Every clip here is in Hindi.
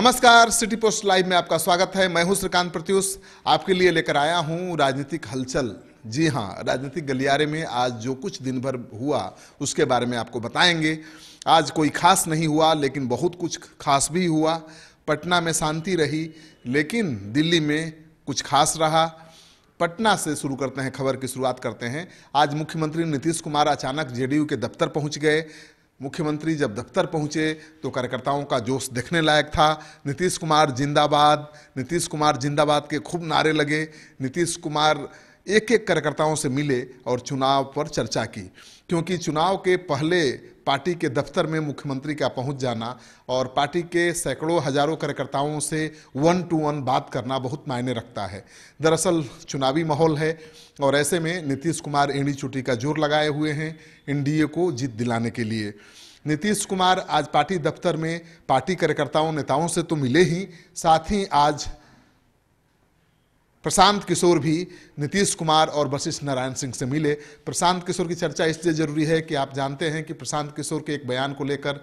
नमस्कार सिटी पोस्ट लाइव में आपका स्वागत है मैं हूं श्रीकांत प्रत्युष आपके लिए लेकर आया हूं राजनीतिक हलचल जी हां राजनीतिक गलियारे में आज जो कुछ दिन भर हुआ उसके बारे में आपको बताएंगे आज कोई खास नहीं हुआ लेकिन बहुत कुछ खास भी हुआ पटना में शांति रही लेकिन दिल्ली में कुछ खास रहा पटना से शुरू करते हैं खबर की शुरुआत करते हैं आज मुख्यमंत्री नीतीश कुमार अचानक जेडीयू के दफ्तर पहुंच गए मुख्यमंत्री जब दफ्तर पहुंचे तो कार्यकर्ताओं का जोश देखने लायक था नीतीश कुमार जिंदाबाद नीतीश कुमार जिंदाबाद के खूब नारे लगे नीतीश कुमार एक एक कार्यकर्ताओं से मिले और चुनाव पर चर्चा की क्योंकि चुनाव के पहले पार्टी के दफ्तर में मुख्यमंत्री का पहुंच जाना और पार्टी के सैकड़ों हजारों कार्यकर्ताओं से वन टू वन बात करना बहुत मायने रखता है दरअसल चुनावी माहौल है और ऐसे में नीतीश कुमार एड़ी चुटी का जोर लगाए हुए हैं एनडीए को जीत दिलाने के लिए नीतीश कुमार आज पार्टी दफ्तर में पार्टी कार्यकर्ताओं नेताओं से तो मिले ही साथ ही आज प्रशांत किशोर भी नीतीश कुमार और वशिष्ठ नारायण सिंह से मिले प्रशांत किशोर की चर्चा इसलिए ज़रूरी है कि आप जानते हैं कि प्रशांत किशोर के एक बयान को लेकर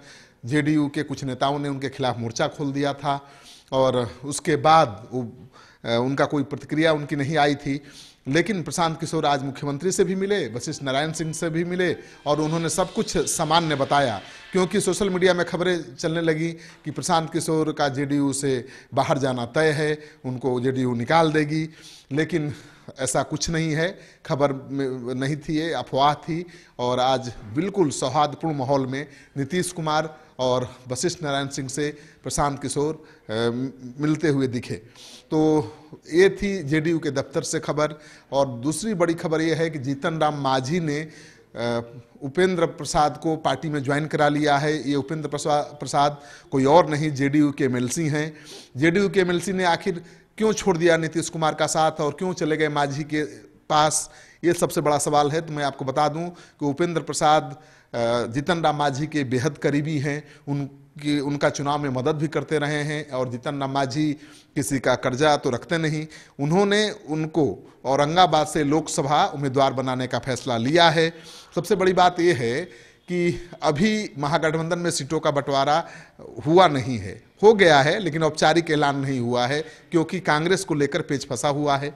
जेडीयू के कुछ नेताओं ने उनके खिलाफ मोर्चा खोल दिया था और उसके बाद वो उनका कोई प्रतिक्रिया उनकी नहीं आई थी लेकिन प्रशांत किशोर आज मुख्यमंत्री से भी मिले वशिष्ठ नारायण सिंह से भी मिले और उन्होंने सब कुछ सामान्य बताया क्योंकि सोशल मीडिया में खबरें चलने लगी कि प्रशांत किशोर का जेडीयू से बाहर जाना तय है उनको जेडीयू निकाल देगी लेकिन ऐसा कुछ नहीं है खबर नहीं थी ये अफवाह थी और आज बिल्कुल सौहार्दपूर्ण माहौल में नीतीश कुमार और वशिष्ठ नारायण सिंह से प्रशांत किशोर मिलते हुए दिखे तो ये थी जेडीयू के दफ्तर से खबर और दूसरी बड़ी खबर यह है कि जीतन राम मांझी ने उपेंद्र प्रसाद को पार्टी में ज्वाइन करा लिया है ये उपेंद्र प्रसाद कोई और नहीं जेडीयू के एमएलसी हैं जेडीयू के एमएलसी ने आखिर क्यों छोड़ दिया नीतीश कुमार का साथ और क्यों चले गए माझी के पास ये सबसे बड़ा सवाल है तो मैं आपको बता दूं कि उपेंद्र प्रसाद जीतन राम माझी के बेहद करीबी हैं उन कि उनका चुनाव में मदद भी करते रहे हैं और जीतन नमाजी किसी का कर्जा तो रखते नहीं उन्होंने उनको औरंगाबाद से लोकसभा उम्मीदवार बनाने का फैसला लिया है सबसे बड़ी बात यह है कि अभी महागठबंधन में सीटों का बंटवारा हुआ नहीं है हो गया है लेकिन औपचारिक ऐलान नहीं हुआ है क्योंकि कांग्रेस को लेकर पेच फंसा हुआ है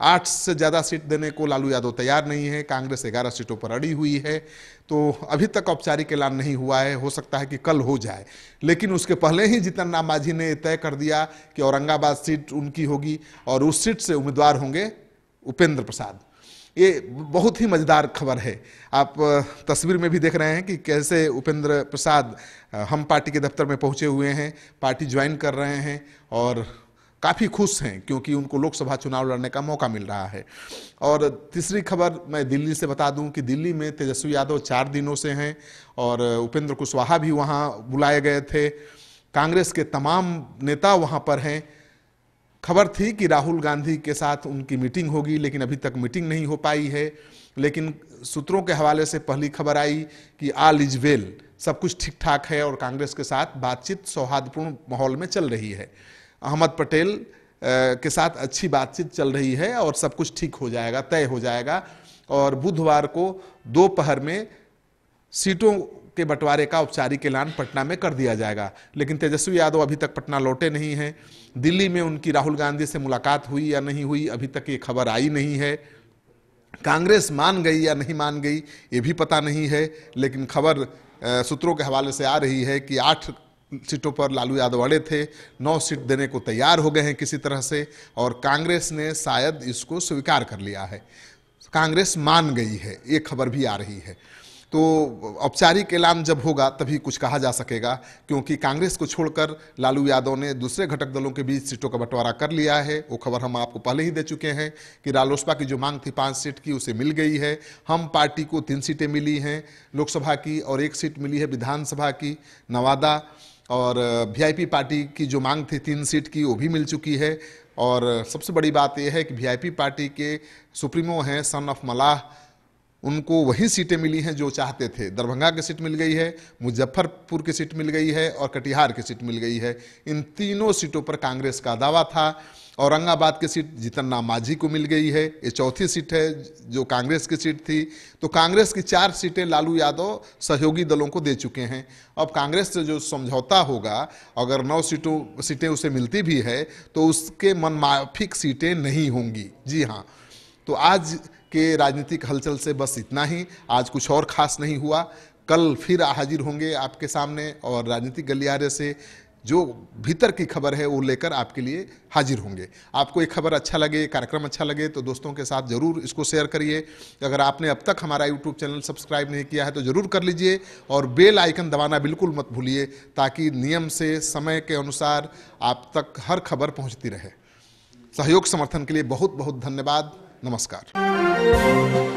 आठ से ज़्यादा सीट देने को लालू यादव तैयार नहीं है कांग्रेस ग्यारह सीटों पर अड़ी हुई है तो अभी तक औपचारिक ऐलान नहीं हुआ है हो सकता है कि कल हो जाए लेकिन उसके पहले ही जीतन राम मांझी ने तय कर दिया कि औरंगाबाद सीट उनकी होगी और उस सीट से उम्मीदवार होंगे उपेंद्र प्रसाद ये बहुत ही मज़ेदार खबर है आप तस्वीर में भी देख रहे हैं कि कैसे उपेंद्र प्रसाद हम पार्टी के दफ्तर में पहुंचे हुए हैं पार्टी ज्वाइन कर रहे हैं और काफ़ी खुश हैं क्योंकि उनको लोकसभा चुनाव लड़ने का मौका मिल रहा है और तीसरी खबर मैं दिल्ली से बता दूं कि दिल्ली में तेजस्वी यादव चार दिनों से हैं और उपेंद्र कुशवाहा भी वहां बुलाए गए थे कांग्रेस के तमाम नेता वहां पर हैं खबर थी कि राहुल गांधी के साथ उनकी मीटिंग होगी लेकिन अभी तक मीटिंग नहीं हो पाई है लेकिन सूत्रों के हवाले से पहली खबर आई कि आल इज वेल सब कुछ ठीक ठाक है और कांग्रेस के साथ बातचीत सौहार्दपूर्ण माहौल में चल रही है अहमद पटेल के साथ अच्छी बातचीत चल रही है और सब कुछ ठीक हो जाएगा तय हो जाएगा और बुधवार को दोपहर में सीटों के बंटवारे का औपचारिक ऐलान पटना में कर दिया जाएगा लेकिन तेजस्वी यादव अभी तक पटना लौटे नहीं हैं दिल्ली में उनकी राहुल गांधी से मुलाकात हुई या नहीं हुई अभी तक ये खबर आई नहीं है कांग्रेस मान गई या नहीं मान गई ये भी पता नहीं है लेकिन खबर सूत्रों के हवाले से आ रही है कि आठ सीटों पर लालू यादव अड़े थे नौ सीट देने को तैयार हो गए हैं किसी तरह से और कांग्रेस ने शायद इसको स्वीकार कर लिया है कांग्रेस मान गई है ये खबर भी आ रही है तो औपचारिक ऐलान जब होगा तभी कुछ कहा जा सकेगा क्योंकि कांग्रेस को छोड़कर लालू यादव ने दूसरे घटक दलों के बीच सीटों का बंटवारा कर लिया है वो खबर हम आपको पहले ही दे चुके हैं कि रालोसपा की जो मांग थी पाँच सीट की उसे मिल गई है हम पार्टी को तीन सीटें मिली हैं लोकसभा की और एक सीट मिली है विधानसभा की नवादा और वीआईपी पार्टी की जो मांग थी तीन सीट की वो भी मिल चुकी है और सबसे बड़ी बात यह है कि वीआईपी पार्टी के सुप्रीमो हैं सन ऑफ मलाह उनको वही सीटें मिली हैं जो चाहते थे दरभंगा की सीट मिल गई है मुजफ्फरपुर की सीट मिल गई है और कटिहार की सीट मिल गई है इन तीनों सीटों पर कांग्रेस का दावा था औरंगाबाद की सीट जीतन राम माझी को मिल गई है ये चौथी सीट है जो कांग्रेस की सीट थी तो कांग्रेस की चार सीटें लालू यादव सहयोगी दलों को दे चुके हैं अब कांग्रेस से जो समझौता होगा अगर नौ सीटों सीटें उसे मिलती भी है तो उसके मनमाफिक सीटें नहीं होंगी जी हाँ तो आज के राजनीतिक हलचल से बस इतना ही आज कुछ और खास नहीं हुआ कल फिर हाजिर होंगे आपके सामने और राजनीतिक गलियारे से जो भीतर की खबर है वो लेकर आपके लिए हाजिर होंगे आपको एक खबर अच्छा लगे कार्यक्रम अच्छा लगे तो दोस्तों के साथ ज़रूर इसको शेयर करिए अगर आपने अब तक हमारा यूट्यूब चैनल सब्सक्राइब नहीं किया है तो ज़रूर कर लीजिए और बेल आइकन दबाना बिल्कुल मत भूलिए ताकि नियम से समय के अनुसार आप तक हर खबर पहुँचती रहे सहयोग समर्थन के लिए बहुत बहुत धन्यवाद नमस्कार